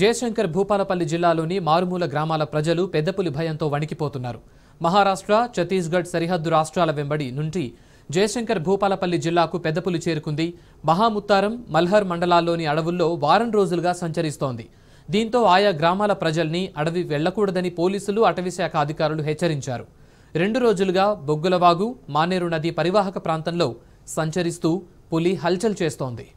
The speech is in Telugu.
జయశంకర్ భూపాలపల్లి జిల్లాలోని మారుమూల గ్రామాల ప్రజలు పెద్దపులి భయంతో వణికిపోతున్నారు మహారాష్ట్ర ఛత్తీస్గఢ్ సరిహద్దు రాష్ట్రాల వెంబడి నుండి జయశంకర్ భూపాలపల్లి జిల్లాకు పెద్దపులి చేరుకుంది మహాముత్తారం మల్హర్ మండలాల్లోని అడవుల్లో వారం రోజులుగా సంచరిస్తోంది దీంతో ఆయా గ్రామాల ప్రజల్ని అడవి వెళ్లకూడదని పోలీసులు అటవీశాఖ అధికారులు హెచ్చరించారు రెండు రోజులుగా బొగ్గులవాగు మానేరు నది పరివాహక ప్రాంతంలో సంచరిస్తూ పులి హల్చల్ చేస్తోంది